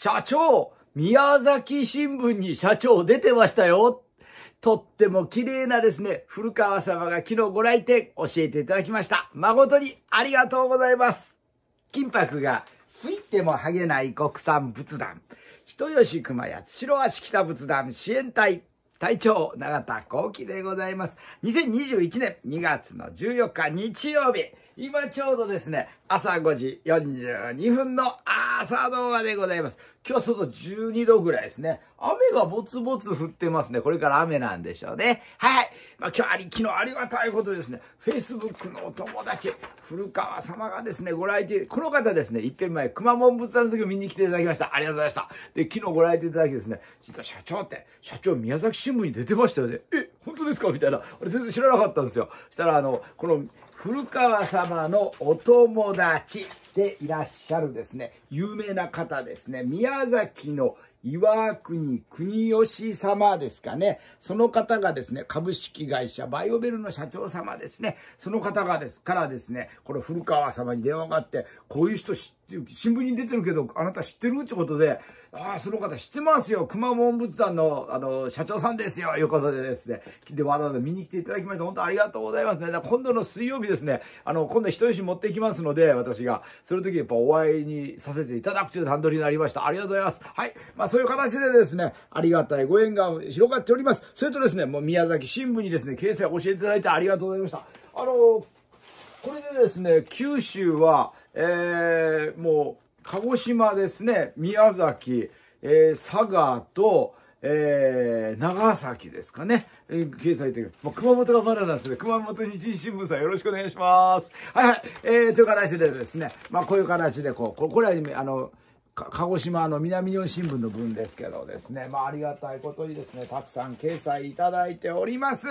社長、宮崎新聞に社長出てましたよ。とっても綺麗なですね、古川様が昨日ご来店教えていただきました。誠にありがとうございます。金箔が吹いても剥げない国産仏壇。人吉熊八代足北仏壇支援隊。隊長、永田幸喜でございます。2021年2月の14日日曜日、今ちょうどですね、朝5時42分の朝動画でございます。今日外12度ぐらいですね。雨がぼつぼつ降ってますね。これから雨なんでしょうね。はい。まあ今日あり、昨日ありがたいことですね。Facebook のお友達、古川様がですね、ご来店、この方ですね、一遍前、熊本物産の時を見に来ていただきました。ありがとうございました。で、昨日ご来店いただきですね、実は社長って、社長宮崎市新聞に出てましたよね。え、本当ですかみたいな。俺全然知らなかったんですよ。そしたら、あの、この、古川様のお友達でいらっしゃるですね、有名な方ですね、宮崎の岩国国吉様ですかね。その方がですね、株式会社バイオベルの社長様ですね。その方がです、からですね、この古川様に電話があって、こういう人知って、る、新聞に出てるけど、あなた知ってるってことで、ああ、その方知ってますよ。熊本仏壇の、あの、社長さんですよ。いうことでですね。で、わざわざ見に来ていただきまして、本当ありがとうございますね。今度の水曜日ですね。あの、今度一石持ってきますので、私が。その時やっぱお会いにさせていただくという段取りになりました。ありがとうございます。はい。まあそういう形でですね、ありがたいご縁が広がっております。それとですね、もう宮崎新聞にですね、掲載を教えていただいてありがとうございました。あの、これでですね、九州は、えー、もう、鹿児島ですね、宮崎、えー、佐賀と、えー、長崎ですかね。えー、経済的に。熊本がバナナですね。熊本日日新聞さんよろしくお願いします。はいはい。えー、という形でですね、まあこういう形でこう、これは、あの、鹿児島の南日本新聞の分ですけどですね、まあありがたいことにですね、たくさん掲載いただいております。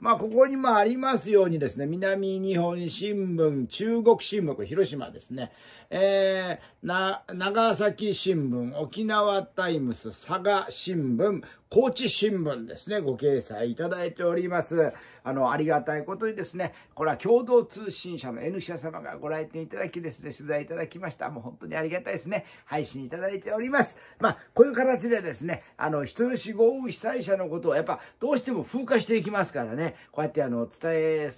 まあここにもありますようにですね、南日本新聞、中国新聞、広島ですね、えー、な、長崎新聞、沖縄タイムス、佐賀新聞、高知新聞ですね、ご掲載いただいております。あの、ありがたいことにですね、これは共同通信社の N 記者様がご来店いただきですね、取材いただきました。もう本当にありがたいですね。配信いただいております。まあ、こういう形でですね、あの、人吉豪雨被災者のことをやっぱどうしても風化していきますからね、こうやってあの、伝え、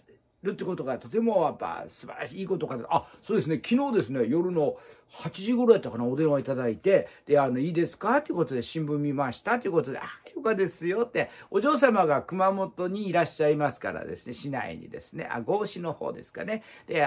るってことがとてもやっぱ素晴らしいいいことかあそうですね昨日ですね夜の8時頃やったかなお電話いただいて「であのいいですか?」ということで新聞見ましたということで「あよかですよ」ってお嬢様が熊本にいらっしゃいますからですね市内にですねあ合市の方ですかねで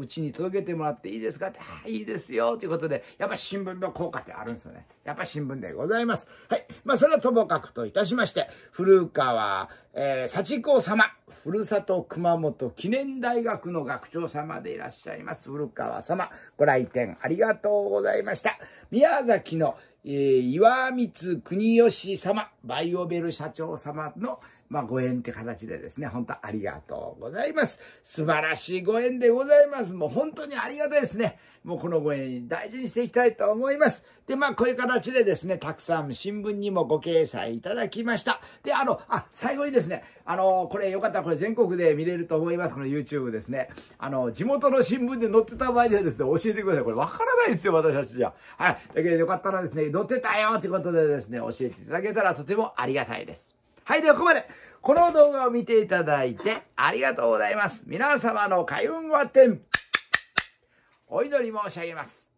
うちに届けてもらっていいですかって「あいいですよ」ということでやっぱ新聞の効果ってあるんですよねやっぱ新聞でございますはいまあそれはともかくといたしまして古川、えー、幸子様ふるさと熊本記念大学の学長様でいらっしゃいます古川様。ご来店ありがとうございました。宮崎の、えー、岩光国吉様、バイオベル社長様の、まあ、ご縁って形でですね、本当ありがとうございます。素晴らしいご縁でございます。もう本当にありがたいですね。もうこのご縁大事にしていきたいと思います。で、まあ、こういう形でですね、たくさん新聞にもご掲載いただきました。で、あの、あ、最後にですね、あの、これよかったらこれ全国で見れると思います。この YouTube ですね。あの、地元の新聞で載ってた場合ではですね、教えてください。これわからないですよ、私たちじゃ。はい。だけどよかったらですね、載ってたよということでですね、教えていただけたらとてもありがたいです。はい、ではここまで。この動画を見ていただいてありがとうございます。皆様の開運をあっお祈り申し上げます。